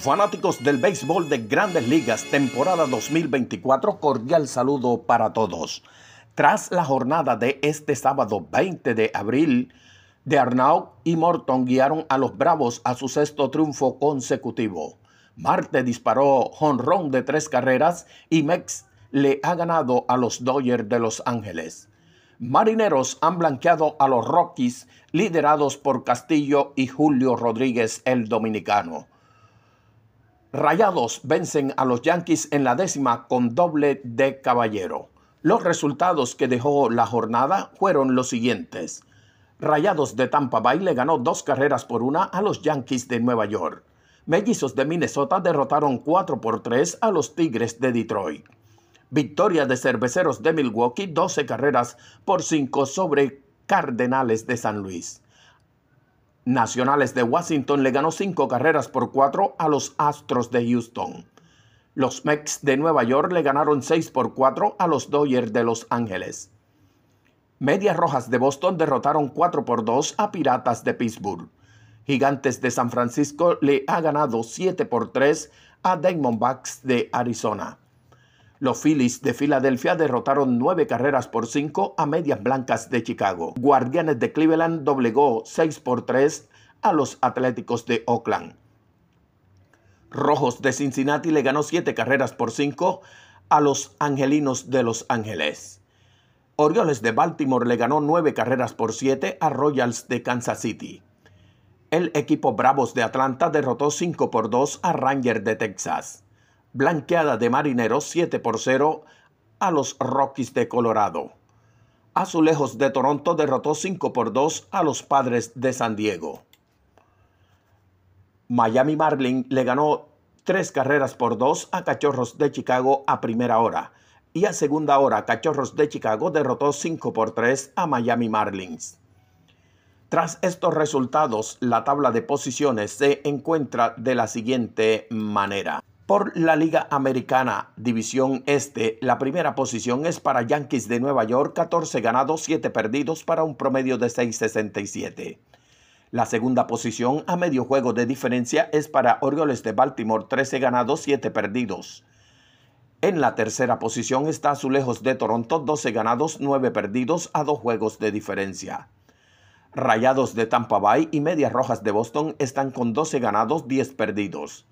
Fanáticos del béisbol de grandes ligas, temporada 2024, cordial saludo para todos. Tras la jornada de este sábado 20 de abril, de Arnaud y Morton guiaron a los Bravos a su sexto triunfo consecutivo. Marte disparó jonrón de tres carreras y Mex le ha ganado a los Dodgers de Los Ángeles. Marineros han blanqueado a los Rockies, liderados por Castillo y Julio Rodríguez, el dominicano. Rayados vencen a los Yankees en la décima con doble de caballero. Los resultados que dejó la jornada fueron los siguientes. Rayados de Tampa Bay le ganó dos carreras por una a los Yankees de Nueva York. Mellizos de Minnesota derrotaron 4 por 3 a los Tigres de Detroit. Victoria de Cerveceros de Milwaukee 12 carreras por 5 sobre Cardenales de San Luis. Nacionales de Washington le ganó cinco carreras por cuatro a los Astros de Houston. Los Mets de Nueva York le ganaron 6 por cuatro a los Dodgers de Los Ángeles. Medias Rojas de Boston derrotaron 4 por dos a Piratas de Pittsburgh. Gigantes de San Francisco le ha ganado 7 por tres a Diamondbacks de Arizona. Los Phillies de Filadelfia derrotaron nueve carreras por cinco a Medias Blancas de Chicago. Guardianes de Cleveland doblegó seis por tres a los Atléticos de Oakland. Rojos de Cincinnati le ganó siete carreras por cinco a los Angelinos de Los Ángeles. Orioles de Baltimore le ganó nueve carreras por siete a Royals de Kansas City. El equipo Bravos de Atlanta derrotó 5 por 2 a Rangers de Texas blanqueada de Marineros 7 por 0 a los Rockies de Colorado. Azulejos de Toronto derrotó 5 por 2 a los Padres de San Diego. Miami Marlin le ganó 3 carreras por 2 a Cachorros de Chicago a primera hora. Y a segunda hora, Cachorros de Chicago derrotó 5 por 3 a Miami Marlins. Tras estos resultados, la tabla de posiciones se encuentra de la siguiente manera. Por la Liga Americana, División Este, la primera posición es para Yankees de Nueva York, 14 ganados, 7 perdidos para un promedio de 6.67. La segunda posición a medio juego de diferencia es para Orioles de Baltimore, 13 ganados, 7 perdidos. En la tercera posición está Azulejos de Toronto, 12 ganados, 9 perdidos a dos juegos de diferencia. Rayados de Tampa Bay y Medias Rojas de Boston están con 12 ganados, 10 perdidos.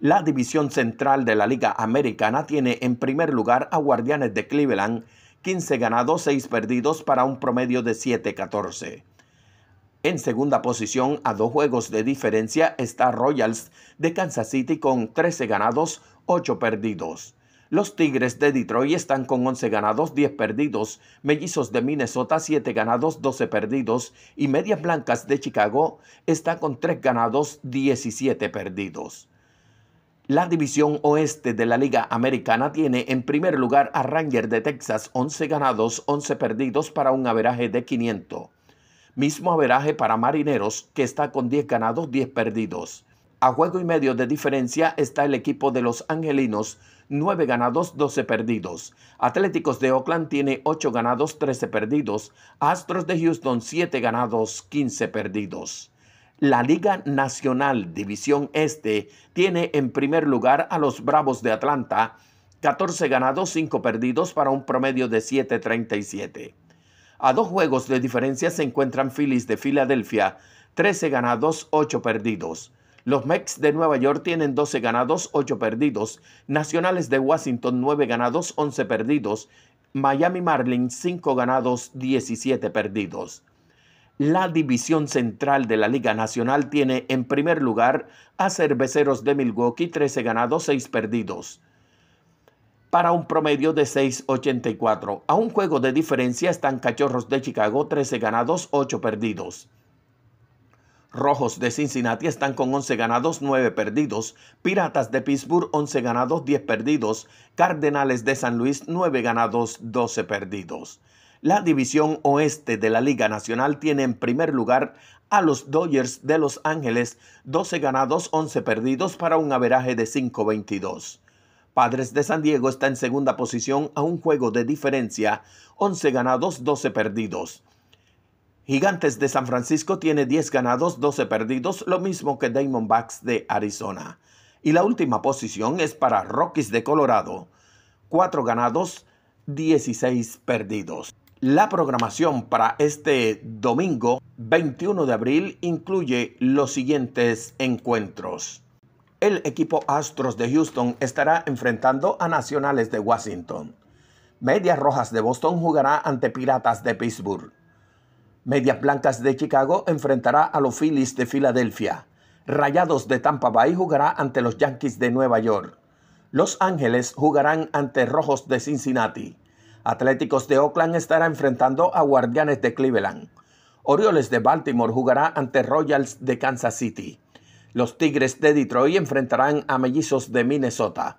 La división central de la Liga Americana tiene en primer lugar a Guardianes de Cleveland, 15 ganados, 6 perdidos para un promedio de 7-14. En segunda posición, a dos juegos de diferencia, está Royals de Kansas City con 13 ganados, 8 perdidos. Los Tigres de Detroit están con 11 ganados, 10 perdidos. Mellizos de Minnesota, 7 ganados, 12 perdidos. Y Medias Blancas de Chicago está con 3 ganados, 17 perdidos. La división oeste de la Liga Americana tiene en primer lugar a Ranger de Texas, 11 ganados, 11 perdidos para un averaje de 500. Mismo averaje para Marineros, que está con 10 ganados, 10 perdidos. A juego y medio de diferencia está el equipo de los Angelinos, 9 ganados, 12 perdidos. Atléticos de Oakland tiene 8 ganados, 13 perdidos. Astros de Houston, 7 ganados, 15 perdidos. La Liga Nacional División Este tiene en primer lugar a los Bravos de Atlanta, 14 ganados, 5 perdidos para un promedio de 7.37. A dos juegos de diferencia se encuentran Phillies de Filadelfia, 13 ganados, 8 perdidos. Los Mets de Nueva York tienen 12 ganados, 8 perdidos. Nacionales de Washington, 9 ganados, 11 perdidos. Miami Marlins, 5 ganados, 17 perdidos. La división central de la Liga Nacional tiene en primer lugar a Cerveceros de Milwaukee, 13 ganados, 6 perdidos, para un promedio de 6.84. A un juego de diferencia están Cachorros de Chicago, 13 ganados, 8 perdidos. Rojos de Cincinnati están con 11 ganados, 9 perdidos. Piratas de Pittsburgh, 11 ganados, 10 perdidos. Cardenales de San Luis, 9 ganados, 12 perdidos. La división oeste de la Liga Nacional tiene en primer lugar a los Dodgers de Los Ángeles, 12 ganados, 11 perdidos para un averaje de 5.22. Padres de San Diego está en segunda posición a un juego de diferencia, 11 ganados, 12 perdidos. Gigantes de San Francisco tiene 10 ganados, 12 perdidos, lo mismo que Diamondbacks de Arizona. Y la última posición es para Rockies de Colorado, 4 ganados, 16 perdidos. La programación para este domingo 21 de abril incluye los siguientes encuentros. El equipo Astros de Houston estará enfrentando a Nacionales de Washington. Medias Rojas de Boston jugará ante Piratas de Pittsburgh. Medias Blancas de Chicago enfrentará a los Phillies de Filadelfia. Rayados de Tampa Bay jugará ante los Yankees de Nueva York. Los Ángeles jugarán ante Rojos de Cincinnati. Atléticos de Oakland estará enfrentando a Guardianes de Cleveland. Orioles de Baltimore jugará ante Royals de Kansas City. Los Tigres de Detroit enfrentarán a Mellizos de Minnesota.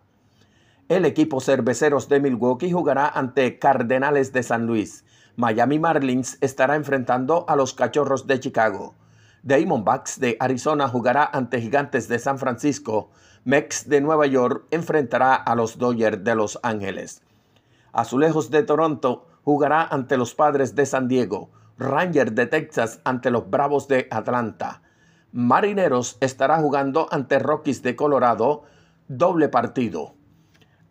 El equipo Cerveceros de Milwaukee jugará ante Cardenales de San Luis. Miami Marlins estará enfrentando a los Cachorros de Chicago. Diamondbacks de Arizona jugará ante Gigantes de San Francisco. Mex de Nueva York enfrentará a los Dodgers de Los Ángeles. Azulejos de Toronto jugará ante los Padres de San Diego. Rangers de Texas ante los Bravos de Atlanta. Marineros estará jugando ante Rockies de Colorado. Doble partido.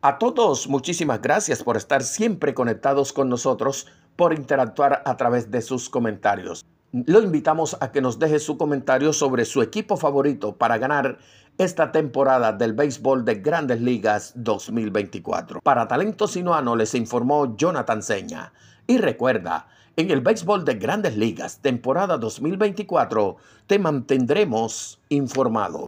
A todos, muchísimas gracias por estar siempre conectados con nosotros, por interactuar a través de sus comentarios. Lo invitamos a que nos deje su comentario sobre su equipo favorito para ganar esta temporada del béisbol de Grandes Ligas 2024. Para Talento Sinuano les informó Jonathan Seña. Y recuerda, en el béisbol de Grandes Ligas temporada 2024 te mantendremos informado.